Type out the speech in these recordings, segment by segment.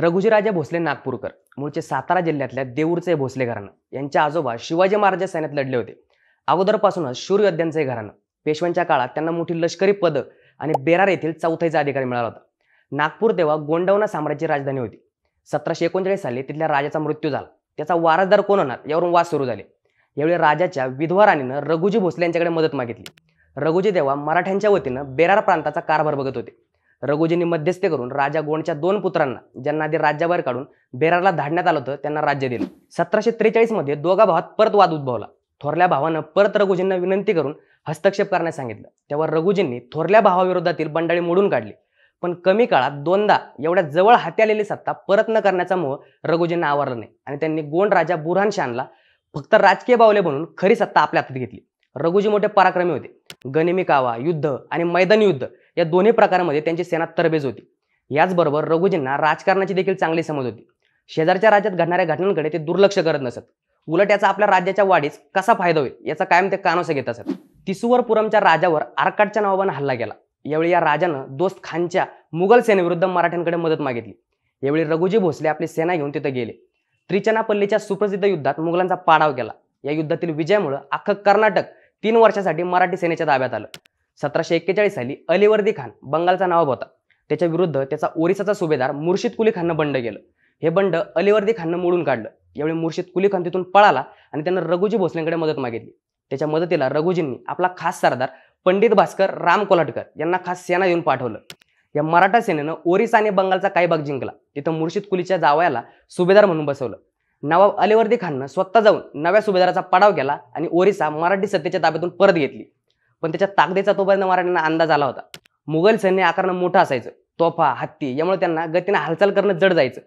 रघुजीराजे भोसले नागपूरकर मूळचे सातारा जिल्ह्यातल्या देऊरचे भोसले घराणं यांच्या आजोबा शिवाजी महाराज सैन्यात लढले होते अगोदरपासूनच शूर हे घराणं पेशव्यांच्या काळात त्यांना मोठी लष्करी पद आणि बेरार येथील चौथाईचा अधिकार मिळाला होता नागपूर तेव्हा गोंडवना साम्राज्याची राजधानी होती सतराशे एकोणचाळीस साली तिथल्या राजाचा मृत्यू झाला त्याचा वारसदार कोण होणार यावरून वाद सुरू झाले यावेळी राजाच्या विधवा राणीनं रघुजी भोसले यांच्याकडे मदत मागितली रघुजी देवा मराठ्यांच्या वतीनं बेरार प्रांताचा कारभार बघत होते रघुजींनी मध्यस्थी करून राजा गोंडच्या दोन पुत्रांना ज्यांना आधी राज्याबाहेर काढून बेरारला धाडण्यात आलं होतं त्यांना राज्य दिलं सतराशे त्रेचाळीसमध्ये दोघा भावात परत वाद उद्भवला थोरल्या भावानं परत रघुजींना विनंती करून हस्तक्षेप करण्यास सांगितलं तेव्हा रघुजींनी थोरल्या भावाविरोधातील बंडाळी मोडून काढली पण कमी काळात दोनदा एवढ्या जवळ हाती आलेली सत्ता परत न करण्याचा मोह रघुजींना आवरला नाही आणि त्यांनी गोंड राजा बुरहान शानला फक्त राजकीय बावले म्हणून खरी सत्ता आपल्या हातात घेतली रघुजी मोठे पराक्रमी होते गनिमी कावा युद्ध आणि मैदानी युद्ध या दोन्ही प्रकारामध्ये त्यांची सेना तरबेज होती याचबरोबर रघुजींना राजकारणाची देखील चांगली समज होती शेजारच्या राज्यात घडणाऱ्या घटनांकडे ते दुर्लक्ष करत नसत उलट याचा आपल्या राज्याच्या वाढीस कसा फायदा होईल याचा कायम ते कानोसे घेत असत तिसुवरपुरमच्या राजावर आरकाटच्या नावानं हल्ला केला यावेळी या राजानं दोस्त खानच्या मुघल सेनेविरुद्ध मराठ्यांकडे मदत मागितली यावेळी रघुजी भोसले आपली सेना घेऊन तिथे गेले त्रिचनापल्लीच्या सुप्रसिद्ध युद्धात मुघलांचा पाडाव केला या युद्धातील विजयामुळे अख्खं कर्नाटक तीन वर्षासाठी मराठी सेनेच्या ताब्यात आलं सतराशे एक्केचाळीस साली अलिवर्दी खान बंगालचा नवाब होता त्याच्या विरुद्ध त्याचा ओरिसाचा सुभेदार मुर्शिद कुली खाननं बंड केलं हे बंड अलिवर्दी खाननं मोडून काढलं यावेळी मुर्शिद कुली खान तिथून पळाला आणि त्यानं रघुजी भोसलेंकडे मदत मागितली त्याच्या मदतीला रघुजींनी आपला खास सरदार पंडित भास्कर राम कोलाटकर यांना खास सेना येऊन पाठवलं या मराठा सेनेनं ओरिसा आणि बंगालचा काही भाग जिंकला तिथं मुर्शिद कुलीच्या जावयाला सुभेदार म्हणून बसवलं नवाब अलिवर्दी खाननं स्वतः जाऊन नव्या सुभेदाराचा पडाव केला आणि ओरिसा मराठी सत्तेच्या ताब्यातून परत घेतली पण त्याच्या ताकदीचा तोपर्यंत मराठ्यांना अंदाज आला होता मुघल सैन्य आकारणं मोठं असायचं तोफा हत्ती यामुळे त्यांना गतीने हालचाल करणं जड जायचं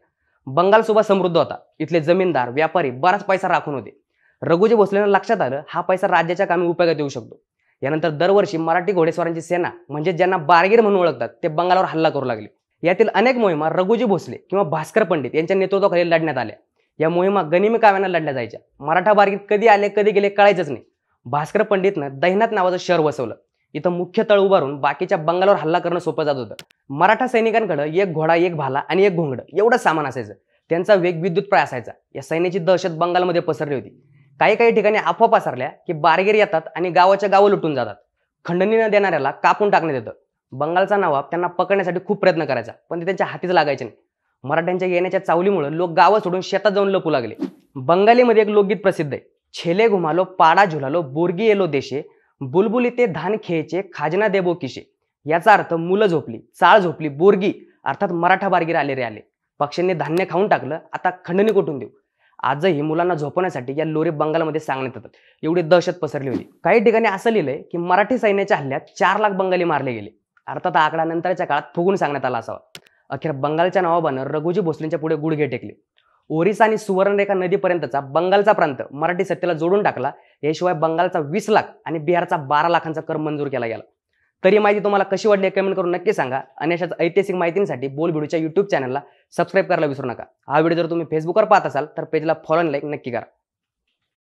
बंगाल सुभा समृद्ध होता इथले जमीनदार व्यापारी बराच पैसा राखून होते रघुजी भोसलेनं लक्षात आलं हा पैसा राज्याच्या कामी उपयोगात येऊ शकतो यानंतर दरवर्षी मराठी घोडेस्वारांची सेना म्हणजे ज्यांना बारगीर म्हणून ओळखतात ते बंगालवर हल्ला करू लागले यातील अनेक मोहिमा रघुजी भोसले किंवा भास्कर पंडित यांच्या नेतृत्वाखाली लढण्यात आल्या या मोहिमा गनिमी काव्यांना लढल्या जायच्या मराठा बारगीत कधी आले कधी गेले कळायचंच नाही भास्कर पंडितनं दैनात नावाचं शहर वसवलं इथं मुख्य तळ उभारून बाकीच्या बंगालवर हल्ला करणं सोपं जात होतं मराठा सैनिकांकडे एक घोडा एक भाला आणि एक घोंगड एवढं सामान असायचं त्यांचा वेग विद्युत प्राय असायचा या सैन्याची दहशत बंगालमध्ये पसरली होती काही काही ठिकाणी अफवा पसरल्या की बारगेर येतात आणि गावाच्या गावं लुटून जातात खंडणी न देणाऱ्याला कापून टाकण्यात येतं बंगालचा नवाब त्यांना पकडण्यासाठी खूप प्रयत्न करायचा पण ते त्यांच्या हातीच लागायचे नाही मराठ्यांच्या येण्याच्या चावलीमुळे लोक गावं सोडून शेतात जाऊन लपू लागले बंगालीमध्ये एक लोकगीत प्रसिद्ध आहे छेले घुमालो पाडा झुलालो बोरगी येलो देशे बुलबुली ते धान खेळचे खाजना देबो किशे याचा अर्थ मुलं झोपली चाळ झोपली बोरगी अर्थात मराठा बारगीर आले रे आले पक्षांनी धान्य खाऊन टाकलं आता खंडणी कोठून देऊ आजही मुलांना झोपण्यासाठी या लोरे बंगालमध्ये सांगण्यात येतात एवढी दहशत पसरली होती काही ठिकाणी असं लिहिलंय की मराठी सैन्याच्या हल्ल्यात चार लाख बंगाली मारले गेले अर्थात आकडा नंतरच्या काळात फुगून सांगण्यात आला असावा अखेर बंगालच्या नावाबानं रघुजी भोसलेंच्या पुढे गुडघे टेकले ओरिसा आणि सुवर्णरेखा नदीपर्यंतचा बंगालचा प्रांत मराठी सत्तेला जोडून टाकला याशिवाय बंगालचा वीस लाख आणि बिहारचा बारा लाखांचा कर मंजूर केला गेला तरी माहिती तुम्हाला कशी वाटली कमेंट करून नक्की सांगा आणि अशाच ऐतिहासिक माहितींसाठी बोल युट्यूब चॅनलला सबस्क्राईब करायला विसरू नका हा व्हिडिओ जर तुम्ही फेसबुकवर पाहत असाल तर पेजला फॉलो लाईक नक्की करा